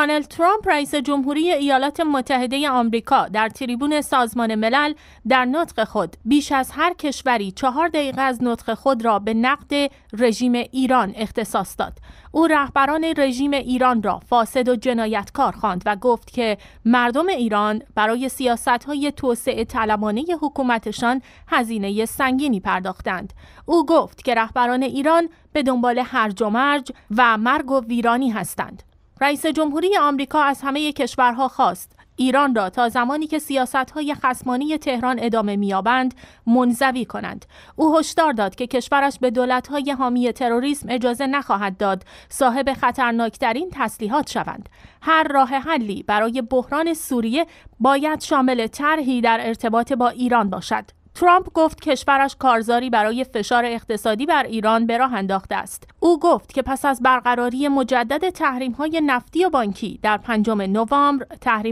دانالد ترامپ رئیس جمهوری ایالات متحده آمریکا در تریبون سازمان ملل در نطق خود بیش از هر کشوری چهار دقیقه از نطق خود را به نقد رژیم ایران اختصاص داد. او رهبران رژیم ایران را فاسد و جنایتکار خواند و گفت که مردم ایران برای سیاست های توسعه طلبانه حکومتشان هزینه سنگینی پرداختند. او گفت که رهبران ایران به دنبال هرج و مرج و مرگ و ویرانی هستند. رئیس جمهوری آمریکا از همه کشورها خواست ایران را تا زمانی که سیاستهای خسمانی تهران ادامه مییابند منزوی کنند او هشدار داد که کشورش به دولتهای حامی تروریسم اجازه نخواهد داد صاحب خطرناکترین تسلیحات شوند هر راه حلی برای بحران سوریه باید شامل طرحی در ارتباط با ایران باشد ترامپ گفت کشورش کارزاری برای فشار اقتصادی بر ایران به راه انداخته است. او گفت که پس از برقراری مجدد های نفتی و بانکی در پنجم نوامبر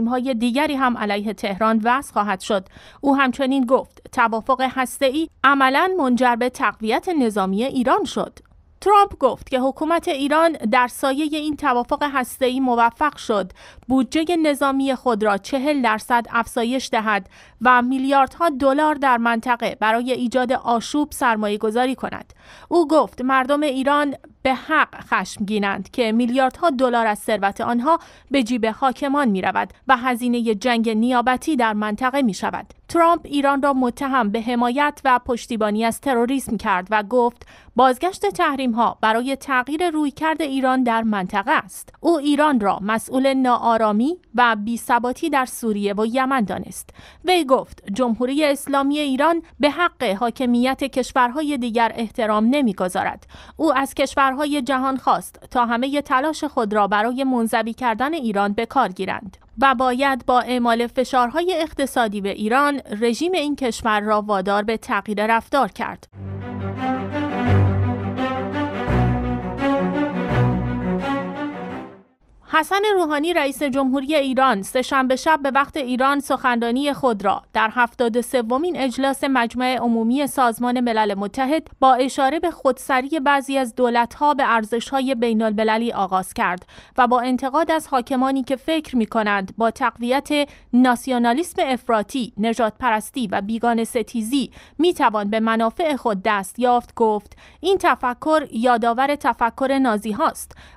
های دیگری هم علیه تهران وضع خواهد شد. او همچنین گفت توافق هسته‌ای عملا منجر به تقویت نظامی ایران شد. ترامپ گفت که حکومت ایران در سایه این توافق هسته‌ای موفق شد بودجه نظامی خود را چهل درصد افزایش دهد و میلیاردها دلار در منطقه برای ایجاد آشوب سرمایه گذاری کند. او گفت مردم ایران به حق خشمگینند که میلیاردها دلار از ثروت آنها به جیب حاکمان می رود و هزینه جنگ نیابتی در منطقه می شود. ترامپ ایران را متهم به حمایت و پشتیبانی از تروریسم کرد و گفت بازگشت تحریم ها برای تغییر رویکرد ایران در منطقه است. او ایران را مسئول ناآرامی و بیثباتی در سوریه و یمن دانست. وی گفت جمهوری اسلامی ایران به حق حاکمیت کشورهای دیگر احترام نمیگذارد. او از کشورهای جهان خواست تا همه تلاش خود را برای منزوی کردن ایران به کار گیرند. و باید با اعمال فشارهای اقتصادی به ایران رژیم این کشور را وادار به تغییر رفتار کرد. حسن روحانی رئیس جمهوری ایران سهشنبه شب به وقت ایران سخنرانی خود را در و سومین اجلاس مجمع عمومی سازمان ملل متحد با اشاره به خودسری بعضی از دولتها به ارزشهای بینالمللی آغاز کرد و با انتقاد از حاکمانی که فکر می کنند با تقویت ناسیونالیسم افراطی، نژادپرستی پرستی و بیگان ستیزی می توان به منافع خود دست یافت گفت این تفکر یادآور تفکر نازی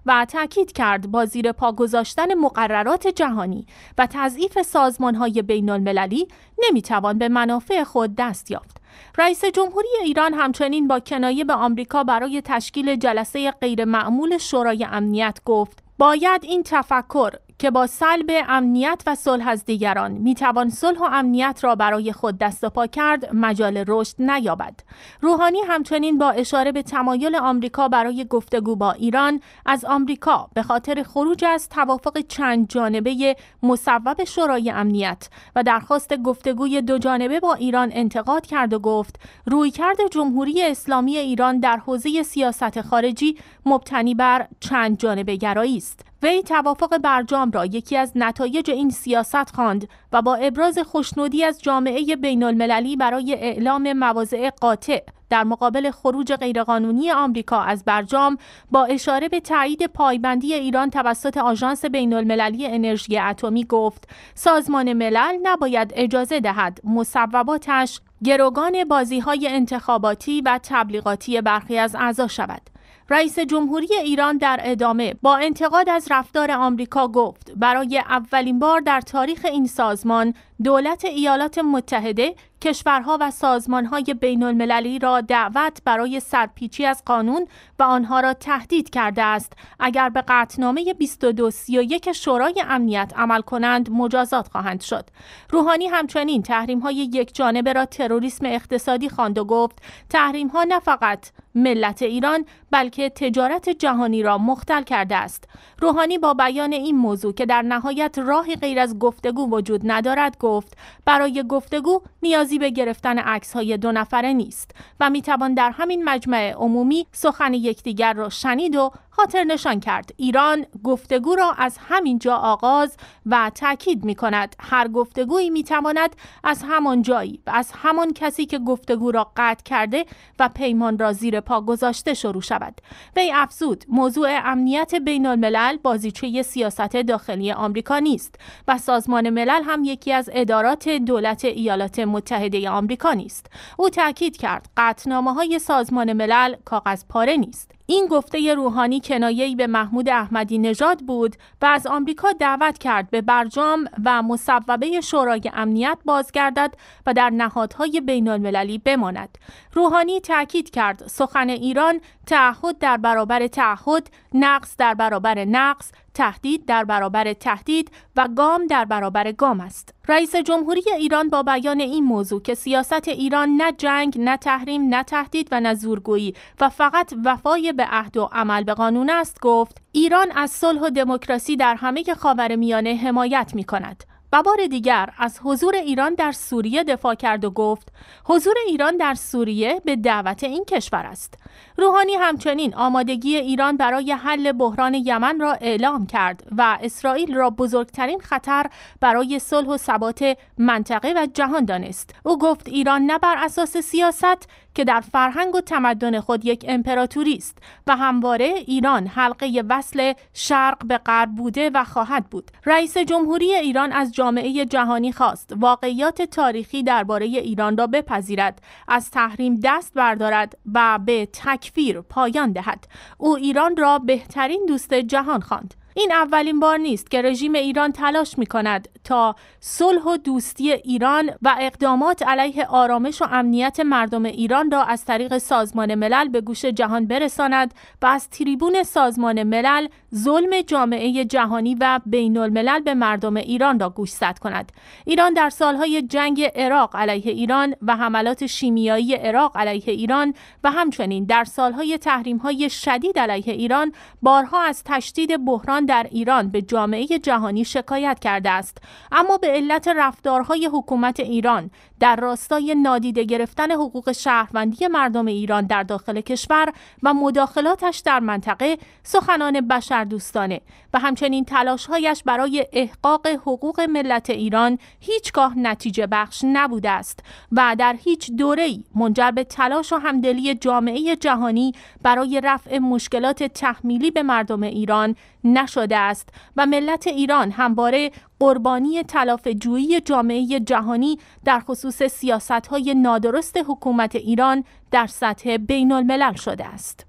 و تاکید کرد با زیر پا گذاشتن مقررات جهانی و تضعیف های بین المللی نمیتوان به منافع خود دست یافت. رئیس جمهوری ایران همچنین با کنایه به آمریکا برای تشکیل جلسه غیرمعمول شورای امنیت گفت باید این تفکر که با سلب امنیت و صلح از دیگران میتوان صلح و امنیت را برای خود دست و پا کرد مجال رشد نیابد روحانی همچنین با اشاره به تمایل آمریکا برای گفتگو با ایران از آمریکا به خاطر خروج از توافق چند جانبه مصوب شورای امنیت و درخواست گفتگوی دو جانبه با ایران انتقاد کرد و گفت رویکرد جمهوری اسلامی ایران در حوزه سیاست خارجی مبتنی بر چند جانبه گرایی است وی توافق برجام را یکی از نتایج این سیاست خواند و با ابراز خوشنودی از جامعه بین المللی برای اعلام مواضع قاطع در مقابل خروج غیرقانونی آمریکا از برجام با اشاره به تایید پایبندی ایران توسط آژانس بین المللی انرژی اتمی گفت سازمان ملل نباید اجازه دهد مصوباتش گروگان بازی های انتخاباتی و تبلیغاتی برخی از اعضا شود. رئیس جمهوری ایران در ادامه با انتقاد از رفتار آمریکا گفت برای اولین بار در تاریخ این سازمان دولت ایالات متحده کشورها و سازمانهای بین المللی را دعوت برای سرپیچی از قانون و آنها را تهدید کرده است اگر به قطعنامه 2231 شورای امنیت عمل کنند مجازات خواهند شد روحانی همچنین تحریم‌های یک جانبه را تروریسم اقتصادی خواند و گفت تحریم‌ها نه فقط ملت ایران بلکه تجارت جهانی را مختل کرده است روحانی با بیان این موضوع که در نهایت راهی غیر از گفتگو وجود ندارد گفت برای گفتگو نیاز نیازی به گرفتن عکس های دو نفره نیست و میتوان در همین مجمع عمومی سخن یکدیگر را شنید و خاطر نشان کرد ایران گفتگو را از همین جا آغاز و تاکید می کند هر گفتگویی می تواند از همان جایی و از همان کسی که گفتگو را قطع کرده و پیمان را زیر پا گذاشته شروع شود وی افزود موضوع امنیت بین الملل بازیچه سیاست داخلی آمریکا نیست و سازمان ملل هم یکی از ادارات دولت ایالات متحده آمریکا نیست او تاکید کرد قطنامه های سازمان ملل کاغذ پاره نیست این گفته روحانی کنایه‌ای به محمود احمدی نژاد بود و از آمریکا دعوت کرد به برجام و مصوبه شورای امنیت بازگردد و در نهادهای بین‌المللی بماند. روحانی تاکید کرد سخن ایران تعهد در برابر تعهد، نقص در برابر نقص، تهدید در برابر تهدید و گام در برابر گام است. رئیس جمهوری ایران با بیان این موضوع که سیاست ایران نه جنگ، نه تحریم، نه تهدید و نه زورگویی و فقط وفای به عهد و عمل به قانون است گفت ایران از صلح و دموکراسی در همه خاور میانه حمایت می کند. و بار دیگر از حضور ایران در سوریه دفاع کرد و گفت حضور ایران در سوریه به دعوت این کشور است روحانی همچنین آمادگی ایران برای حل بحران یمن را اعلام کرد و اسرائیل را بزرگترین خطر برای صلح و ثبات منطقه و جهان دانست. او گفت ایران نه بر اساس سیاست که در فرهنگ و تمدن خود یک امپراتوری است و همواره ایران حلقه وصل شرق به غرب بوده و خواهد بود. رئیس جمهوری ایران از جامعه جهانی خواست واقعیات تاریخی درباره ایران را بپذیرد، از تحریم دست بردارد و به تک تکفیر پایان دهد او ایران را بهترین دوست جهان خواند این اولین بار نیست که رژیم ایران تلاش می کند تا صلح و دوستی ایران و اقدامات علیه آرامش و امنیت مردم ایران را از طریق سازمان ملل به گوش جهان برساند و از تریبون سازمان ملل ظلم جامعه جهانی و بین الملل به مردم ایران را گوشزد کند. ایران در سالهای جنگ عراق علیه ایران و حملات شیمیایی عراق علیه ایران و همچنین در سالهای تحریم‌های شدید علیه ایران بارها از تشدید بحران در ایران به جامعه جهانی شکایت کرده است اما به علت رفتارهای حکومت ایران در راستای نادیده گرفتن حقوق شهروندی مردم ایران در داخل کشور و مداخلاتش در منطقه سخنان دوستانه و همچنین تلاشهایش برای احقاق حقوق ملت ایران هیچگاه نتیجه بخش نبوده است و در هیچ دوره‌ای منجر به تلاش و همدلی جامعه جهانی برای رفع مشکلات تحمیلی به مردم ایران نشده است و ملت ایران همواره قربانی تلاف جویی جامعه جهانی در خصوص خصوص سیاست های نادرست حکومت ایران در سطح بین الملل شده است.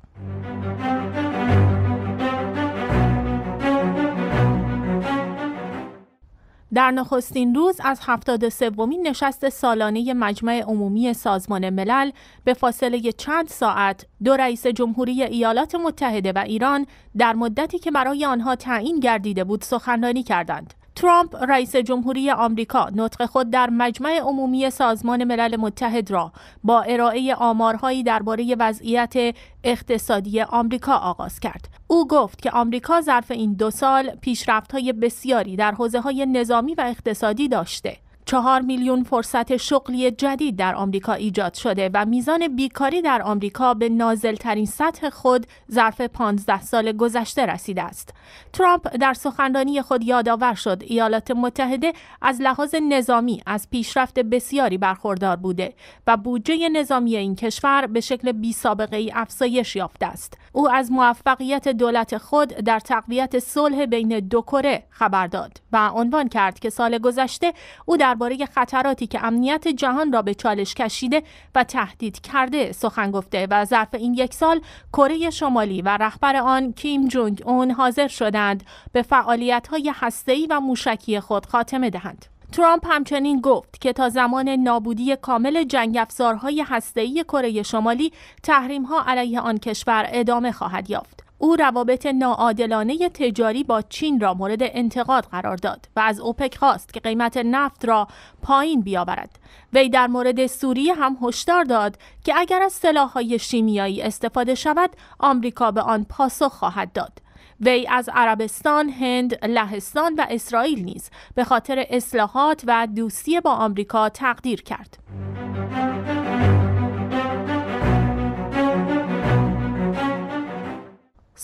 در نخستین روز از 73 ومین نشست سالانه مجمع عمومی سازمان ملل به فاصله چند ساعت دو رئیس جمهوری ایالات متحده و ایران در مدتی که برای آنها تعیین گردیده بود سخنرانی کردند. ترامپ رئیس جمهوری آمریکا نطق خود در مجمع عمومی سازمان ملل متحد را با ارائه آمارهایی درباره وضعیت اقتصادی آمریکا آغاز کرد. او گفت که آمریکا ظرف این دو سال پیشرفت‌های بسیاری در حوزه‌های نظامی و اقتصادی داشته. چهار میلیون فرصت شغلی جدید در آمریکا ایجاد شده و میزان بیکاری در آمریکا به نازلترین سطح خود ظرف 15 سال گذشته رسیده است. ترامپ در سخنرانی خود یادآور شد ایالات متحده از لحاظ نظامی از پیشرفت بسیاری برخوردار بوده و بودجه نظامی این کشور به شکل بی سابقه ای افزایش یافته است. او از موفقیت دولت خود در تقویت صلح بین دو کره خبر داد و عنوان کرد که سال گذشته او در درباره خطراتی که امنیت جهان را به چالش کشیده و تهدید کرده سخن گفته و ظرف این یک سال کره شمالی و رهبر آن کیم جونگ اون حاضر شدند به فعالیت‌های هسته‌ای و موشکی خود خاتمه دهند. ترامپ همچنین گفت که تا زمان نابودی کامل جنگ افزارهای هسته‌ای کره شمالی تحریم‌ها علیه آن کشور ادامه خواهد یافت. او روابط ناعادلانه تجاری با چین را مورد انتقاد قرار داد و از اوپک خواست که قیمت نفت را پایین بیاورد وی در مورد سوریه هم هشدار داد که اگر از سلاحهای شیمیایی استفاده شود آمریکا به آن پاسخ خواهد داد وی از عربستان، هند، لهستان و اسرائیل نیز به خاطر اصلاحات و دوستی با آمریکا تقدیر کرد.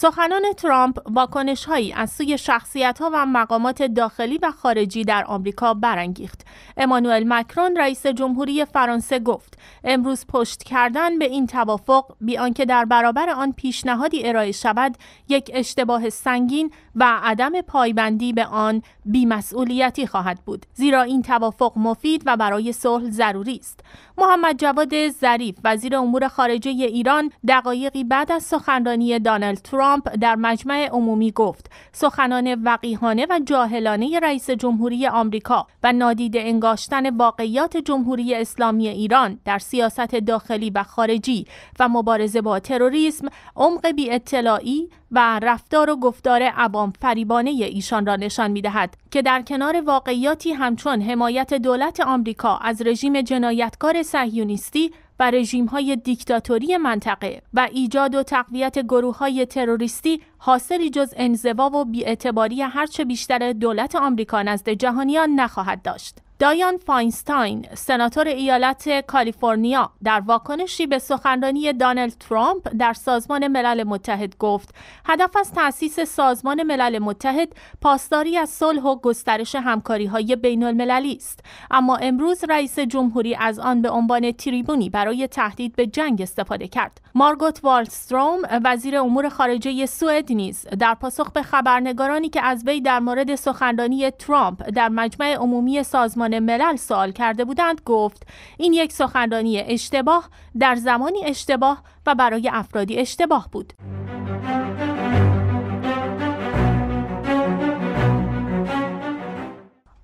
سخنان ترامپ واکنش هایی از سوی شخصیت ها و مقامات داخلی و خارجی در آمریکا برانگیخت. امانوئل مکرون رئیس جمهوری فرانسه گفت امروز پشت کردن به این توافق بی آنکه در برابر آن پیشنهادی ارائه شود یک اشتباه سنگین و عدم پایبندی به آن بیمسئولیتی خواهد بود زیرا این توافق مفید و برای صلح ضروری است محمد جواد ظریف وزیر امور خارجه ایران دقایقی بعد از سخنرانی دانالد ترامپ ترامپ در مجمع عمومی گفت سخنان وقیحانه و جاهلانه رئیس جمهوری آمریکا و نادیده انگاشتن واقعیات جمهوری اسلامی ایران در سیاست داخلی و خارجی و مبارزه با تروریسم عمق بی اطلاعی و رفتار و گفتار عوام فریبانه ایشان را نشان می که در کنار واقعیاتی همچون حمایت دولت آمریکا از رژیم جنایتکار صهیونیستی و های دیکتاتوری منطقه و ایجاد و تقویت های تروریستی حاصلی جز انزوا و بیاعتباری هرچه بیشتر دولت آمریکا نزد جهانیان نخواهد داشت. دایان فاینستاین سناتور ایالت کالیفرنیا در واکنشی به سخنرانی دانلد ترامپ در سازمان ملل متحد گفت هدف از تأسیس سازمان ملل متحد پاسداری از صلح و گسترش همکاری های بین المللی است اما امروز رئیس جمهوری از آن به عنوان تریبونی برای تهدید به جنگ استفاده کرد مارگوت والستروم وزیر امور خارجه سوئد نیز در پاسخ به خبرنگارانی که از وی در مورد سخنرانی ترامپ در مجمع عمومی سازمان سازمان ملل سوال کرده بودند گفت این یک سخنرانی اشتباه در زمانی اشتباه و برای افرادی اشتباه بود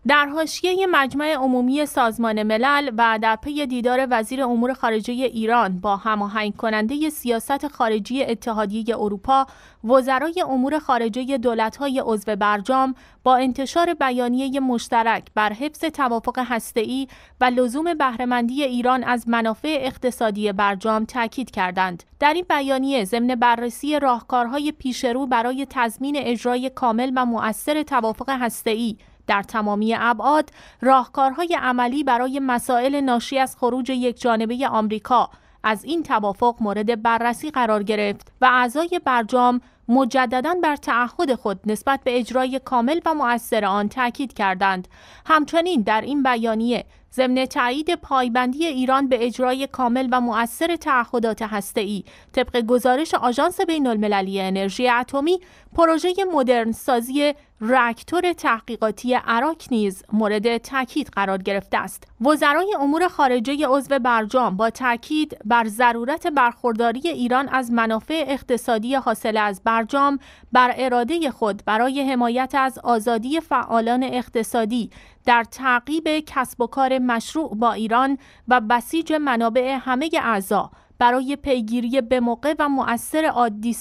در حاشیه مجمع عمومی سازمان ملل و در پی دیدار وزیر امور خارجه ایران با هماهنگ کننده سیاست خارجی اتحادیه اروپا، وزرای امور خارجه دولت‌های عضو برجام با انتشار بیانیه مشترک بر حفظ توافق هسته‌ای و لزوم بهرهمندی ایران از منافع اقتصادی برجام تاکید کردند. در این بیانیه ضمن بررسی راهکارهای پیشرو برای تضمین اجرای کامل و مؤثر توافق هسته‌ای در تمامی ابعاد راهکارهای عملی برای مسائل ناشی از خروج یک جانبه آمریکا از این توافق مورد بررسی قرار گرفت و اعضای برجام مجددا بر تعهد خود نسبت به اجرای کامل و مؤثر آن تاکید کردند همچنین در این بیانیه ضمن تایید پایبندی ایران به اجرای کامل و مؤثر تعهدات هسته‌ای طبق گزارش آژانس بین‌المللی انرژی اتمی پروژه مدرن سازی رکتور تحقیقاتی عراق نیز مورد تاکید قرار گرفته است وزرای امور خارجه عضو برجام با تاکید بر ضرورت برخورداری ایران از منافع اقتصادی حاصل از برجام بر اراده خود برای حمایت از آزادی فعالان اقتصادی در تعقیب کسب و کار مشروع با ایران و بسیج منابع همه اعضا برای پیگیری موقع و مؤثر عادی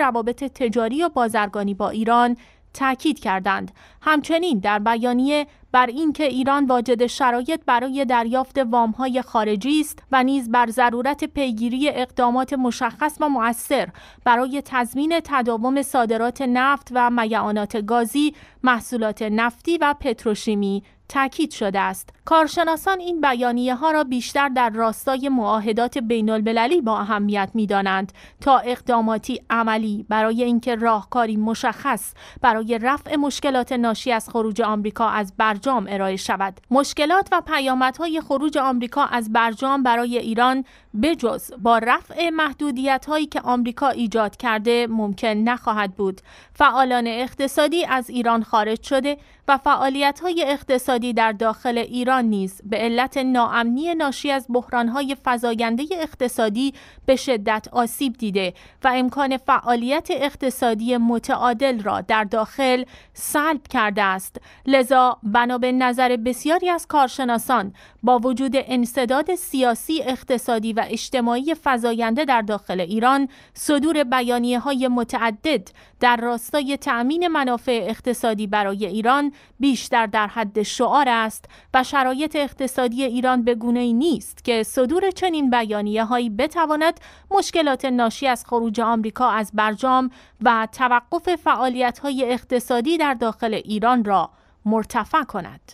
روابط تجاری و بازرگانی با ایران تاکید کردند همچنین در بیانیه بر اینکه ایران واجد شرایط برای دریافت وامهای خارجی است و نیز بر ضرورت پیگیری اقدامات مشخص و مؤثر برای تضمین تداوم صادرات نفت و میعانات گازی، محصولات نفتی و پتروشیمی تاکید شده است. کارشناسان این بیانیه ها را بیشتر در راستای معاهدات بین با اهمیت می دانند تا اقداماتی عملی برای اینکه راهکاری مشخص برای رفع مشکلات ناشی از خروج آمریکا از بر برجام ارائه شود مشکلات و پیامدهای خروج آمریکا از برجام برای ایران بجز با رفع محدودیت هایی که آمریکا ایجاد کرده ممکن نخواهد بود فعالان اقتصادی از ایران خارج شده و فعالیت های اقتصادی در داخل ایران نیز به علت ناامنی ناشی از بحران های فزاینده اقتصادی به شدت آسیب دیده و امکان فعالیت اقتصادی متعادل را در داخل سلب کرده است لذا به نظر بسیاری از کارشناسان با وجود انصداد سیاسی، اقتصادی و اجتماعی فزاینده در داخل ایران، صدور بیانیه های متعدد در راستای تأمین منافع اقتصادی برای ایران بیشتر در حد شعار است و شرایط اقتصادی ایران به نیست که صدور چنین بیانیه هایی بتواند مشکلات ناشی از خروج آمریکا از برجام و توقف فعالیت های اقتصادی در داخل ایران را مرتفع کند.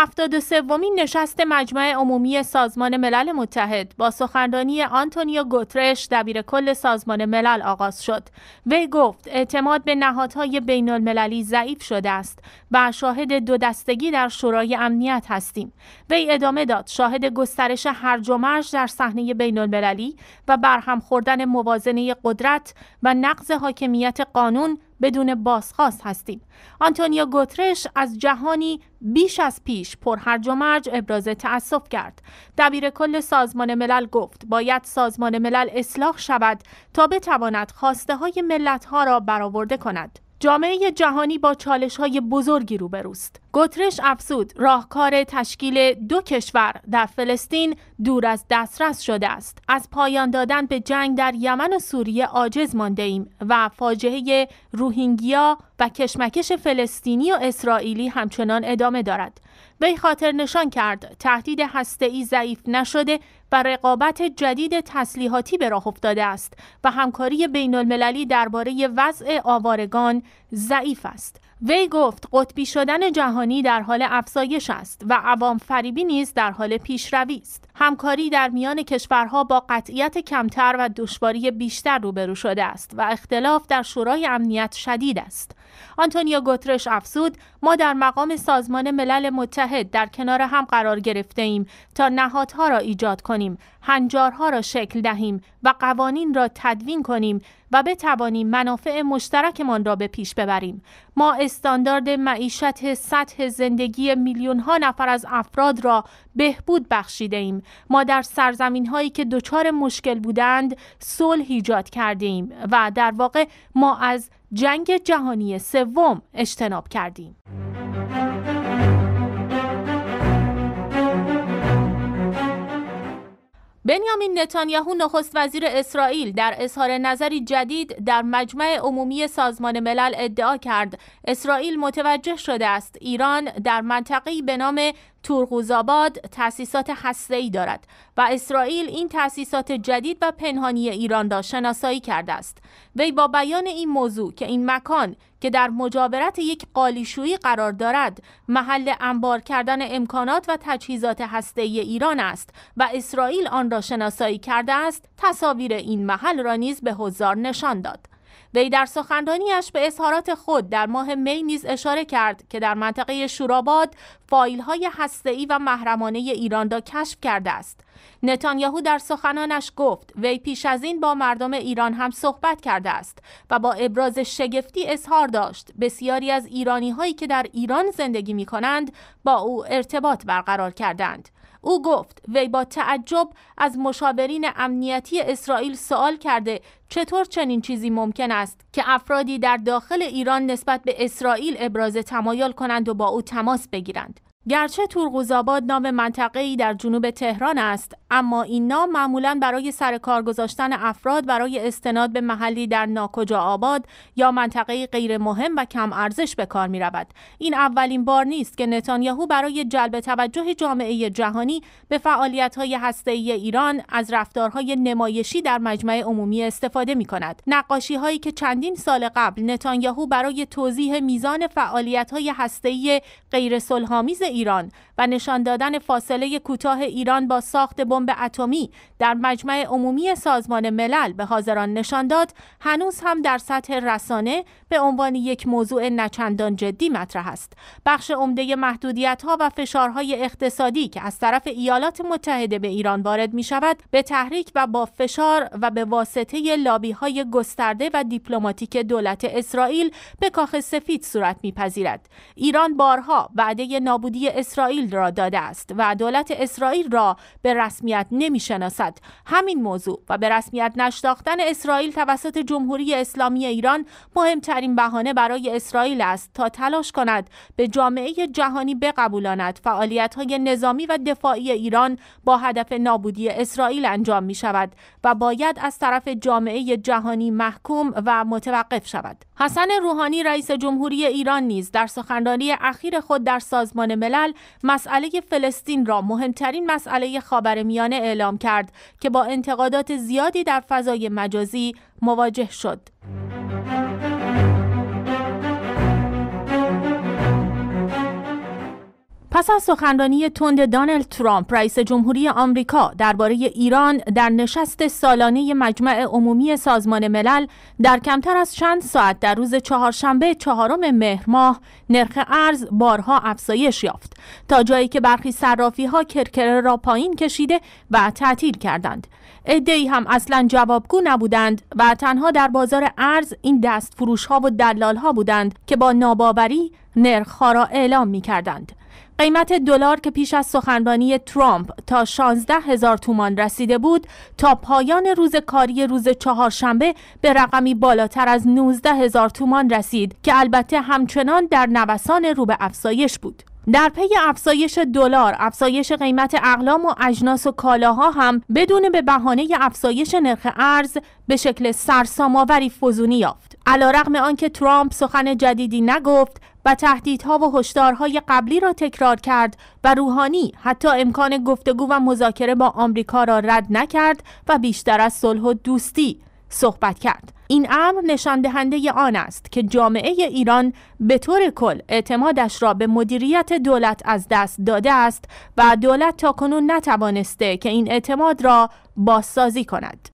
هفتاد سومین نشست مجمع عمومی سازمان ملل متحد با سخنرانی آنتونیو گوترش دبیر کل سازمان ملل آغاز شد. وی گفت اعتماد به نهادهای بین المللی ضعیف شده است و شاهد دو دستگی در شورای امنیت هستیم. وی ادامه داد شاهد گسترش هرج و مرج در صحنه بین المللی و برهم خوردن موازنه قدرت و نقض حاکمیت قانون بدون بازخواست هستیم آنتونیو گوترش از جهانی بیش از پیش پر هرج و مرج ابراز تأسف کرد دبیر کل سازمان ملل گفت باید سازمان ملل اصلاح شود تا بتواند خواسته های ملت ها را برآورده کند جامعه جهانی با چالش های بزرگی روبروست. گترش افزود راهکار تشکیل دو کشور در فلسطین دور از دسترس شده است. از پایان دادن به جنگ در یمن و سوریه عاجز مانده ایم و فاجعه روهینگیا و کشمکش فلسطینی و اسرائیلی همچنان ادامه دارد. وی خاطر نشان کرد تهدید هسته‌ای ضعیف نشده و رقابت جدید تسلیحاتی به راه افتاده است و همکاری بین المللی درباره وضع آوارگان ضعیف است. وی گفت قطبی شدن جهانی در حال افزایش است و عوام فریبی نیز در حال پیشروی است. همکاری در میان کشورها با قطعیت کمتر و دشواری بیشتر روبرو شده است و اختلاف در شورای امنیت شدید است. آنتونیو گوترش افزود ما در مقام سازمان ملل متحد در کنار هم قرار گرفته ایم تا نهادها را ایجاد کنیم، هنجارها را شکل دهیم و قوانین را تدوین کنیم و بتوانیم منافع مشترکمان را به پیش ببریم. ما استاندارد معیشت سطح زندگی ها نفر از افراد را بهبود بخشیده ایم ما در سرزمین هایی که دچار مشکل بودند صلح ایجاد کردیم و در واقع ما از جنگ جهانی سوم اجتناب کردیم. بنیامین نتانیاهو نخست وزیر اسرائیل در اظهار نظری جدید در مجمع عمومی سازمان ملل ادعا کرد اسرائیل متوجه شده است ایران در منطقه‌ای به نام تورغوزاباد تأسیسات هسته‌ای دارد و اسرائیل این تأسیسات جدید و پنهانی ایران را شناسایی کرده است. وی با بیان این موضوع که این مکان که در مجاورت یک قالیشویی قرار دارد محل انبار کردن امکانات و تجهیزات هسته‌ای ایران است و اسرائیل آن را شناسایی کرده است تصاویر این محل را نیز به هزار نشان داد وی در سخنرانیش به اظهارات خود در ماه می نیز اشاره کرد که در منطقه شوراباد فایل های هسته‌ای و محرمانه ایران را کشف کرده است. نتانیاهو در سخنانش گفت وی پیش از این با مردم ایران هم صحبت کرده است و با ابراز شگفتی اظهار داشت بسیاری از ایرانی هایی که در ایران زندگی می کنند با او ارتباط برقرار کردند. او گفت وی با تعجب از مشاورین امنیتی اسرائیل سوال کرده چطور چنین چیزی ممکن است که افرادی در داخل ایران نسبت به اسرائیل ابراز تمایل کنند و با او تماس بگیرند گرچه تورقوزآباد نام منطقه‌ای در جنوب تهران است اما این نام معمولا برای سر کار گذاشتن افراد برای استناد به محلی در ناکجا آباد یا منطقه غیر مهم و کم ارزش به کار می رود. این اولین بار نیست که نتانیاهو برای جلب توجه جامعه جهانی به فعالیت هسته ای ایران از رفتارهای نمایشی در مجمع عمومی استفاده می کند. نقاشی هایی که چندین سال قبل نتانیاهو برای توضیح میزان فعالیت‌های هسته‌ای غیر ایران و نشان دادن فاصله کوتاه ایران با ساخت بمب اتمی در مجمع عمومی سازمان ملل به حاضران نشان داد هنوز هم در سطح رسانه به عنوان یک موضوع نچندان جدی مطرح است بخش عمده محدودیت ها و فشارهای اقتصادی که از طرف ایالات متحده به ایران وارد می شود به تحریک و با فشار و به واسطه لابی های گسترده و دیپلماتیک دولت اسرائیل به کاخ سفید صورت میپذیرد ایران بارها وعده نابودی آزادی اسرائیل را داده است و دولت اسرائیل را به رسمیت نمیشناسد همین موضوع و به رسمیت نشناختن اسرائیل توسط جمهوری اسلامی ایران مهمترین بهانه برای اسرائیل است تا تلاش کند به جامعه جهانی بقبولاند فعالیت های نظامی و دفاعی ایران با هدف نابودی اسرائیل انجام می شود و باید از طرف جامعه جهانی محکوم و متوقف شود حسن روحانی رئیس جمهوری ایران نیز در سخنرانی اخیر خود در سازمان مسئله فلسطین را مهمترین مسئله میانه اعلام کرد که با انتقادات زیادی در فضای مجازی مواجه شد. پس از سخنرانی تند دانلد ترامپ رئیس جمهوری آمریکا درباره ایران در نشست سالانه مجمع عمومی سازمان ملل در کمتر از چند ساعت در روز چهارشنبه چهارم مهر ماه نرخ ارز بارها افزایش یافت تا جایی که برخی صرافی ها کرکره را پایین کشیده و تعطیل کردند ای هم اصلا جوابگو نبودند و تنها در بازار ارز این دست فروش ها و دلال ها بودند که با ناباوری نرخ ها را اعلام می قیمت دلار که پیش از سخنرانی ترامپ تا 16 هزار تومان رسیده بود تا پایان روز کاری روز چهارشنبه به رقمی بالاتر از 19 هزار تومان رسید که البته همچنان در نوسان رو به افزایش بود. در پی افزایش دلار، افزایش قیمت اقلام و اجناس و کالاها هم بدون به بهانه افزایش نرخ ارز به شکل سرسام‌آوری فزونی یافت. علیرغم آنکه ترامپ سخن جدیدی نگفت و تهدیدها و هشدارهای قبلی را تکرار کرد و روحانی حتی امکان گفتگو و مذاکره با آمریکا را رد نکرد و بیشتر از صلح و دوستی صحبت کرد این امر نشان دهنده آن است که جامعه ایران به طور کل اعتمادش را به مدیریت دولت از دست داده است و دولت تاکنون نتوانسته که این اعتماد را بازسازی کند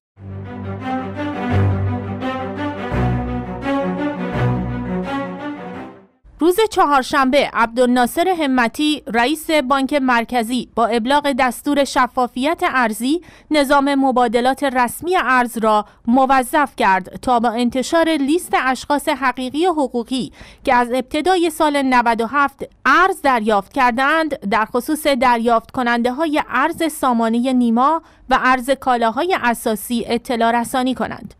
روز چهارشنبه عبدالناصر همتی رئیس بانک مرکزی با ابلاغ دستور شفافیت ارزی نظام مبادلات رسمی ارز را موظف کرد تا با انتشار لیست اشخاص حقیقی و حقوقی که از ابتدای سال 97 ارز دریافت کردند در خصوص دریافت کننده های ارز سامانه نیما و ارز کالاهای اساسی اطلاع رسانی کنند.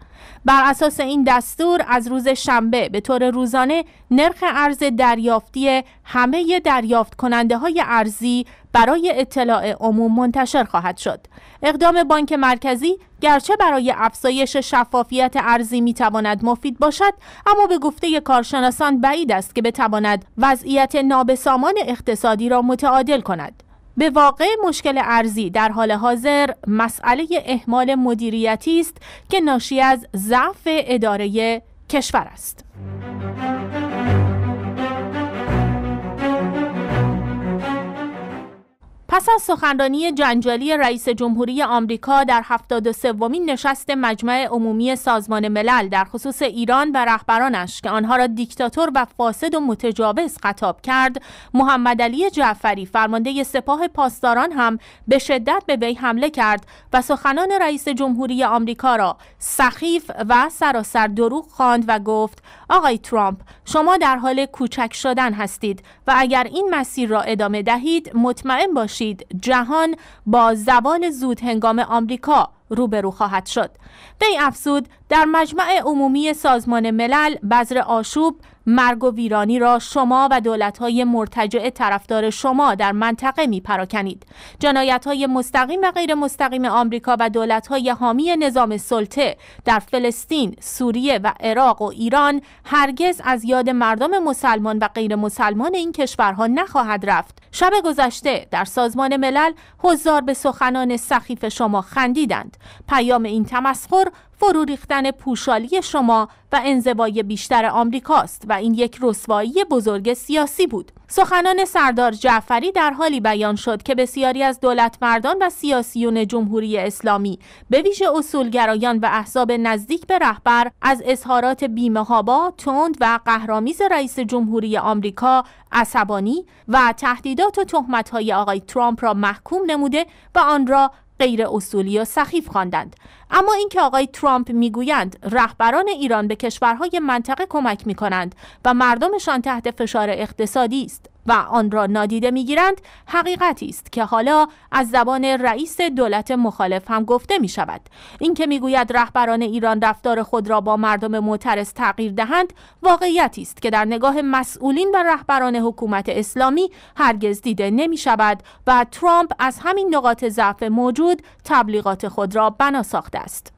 بر اساس این دستور از روز شنبه به طور روزانه نرخ ارز دریافتی همه دریافت کننده های ارزی برای اطلاع عموم منتشر خواهد شد. اقدام بانک مرکزی گرچه برای افزایش شفافیت ارزی می تواند مفید باشد اما به گفته کارشناسان بعید است که بتواند وضعیت نابسامان اقتصادی را متعادل کند. به واقع مشکل ارزی در حال حاضر مسئله اهمال مدیریتی است که ناشی از ضعف اداره کشور است. پس از سخنرانی جنجالی رئیس جمهوری آمریکا در 73 سومین نشست مجمع عمومی سازمان ملل در خصوص ایران و رهبرانش که آنها را دیکتاتور و فاسد و متجاوز خطاب کرد، محمد علی جعفری فرمانده سپاه پاسداران هم به شدت به وی حمله کرد و سخنان رئیس جمهوری آمریکا را سخیف و سراسر دروغ خواند و گفت: آقای ترامپ شما در حال کوچک شدن هستید و اگر این مسیر را ادامه دهید مطمئن باشید جهان با زبان زود هنگام آمریکا روبرو خواهد شد. وی افزود در مجمع عمومی سازمان ملل بذر آشوب مرگ و ویرانی را شما و دولت‌های مرتجع طرفدار شما در منطقه جنایت جنایت‌های مستقیم و غیر مستقیم آمریکا و دولت‌های حامی نظام سلطه در فلسطین، سوریه و عراق و ایران هرگز از یاد مردم مسلمان و غیر مسلمان این کشورها نخواهد رفت شب گذشته در سازمان ملل هزار به سخنان سخیف شما خندیدند پیام این تمسخر فرو ریختن پوشالی شما و انزوای بیشتر آمریکاست و این یک رسوایی بزرگ سیاسی بود. سخنان سردار جعفری در حالی بیان شد که بسیاری از دولت مردان و سیاسیون جمهوری اسلامی به ویژه اصولگرایان و احزاب نزدیک به رهبر از اظهارات بیمهابا، تند و قهرامیز رئیس جمهوری آمریکا عصبانی و تهدیدات و تهمت‌های آقای ترامپ را محکوم نموده و آن را غیر اصولی و سخیف خواندند اما اینکه آقای ترامپ میگویند رهبران ایران به کشورهای منطقه کمک می کنند و مردمشان تحت فشار اقتصادی است و آن را نادیده میگیرند حقیقتی است که حالا از زبان رئیس دولت مخالف هم گفته می شود اینکه میگوید رهبران ایران رفتار خود را با مردم معترض تغییر دهند واقعیتی است که در نگاه مسئولین و رهبران حکومت اسلامی هرگز دیده نمی شود و ترامپ از همین نقاط ضعف موجود تبلیغات خود را بنا ساخته است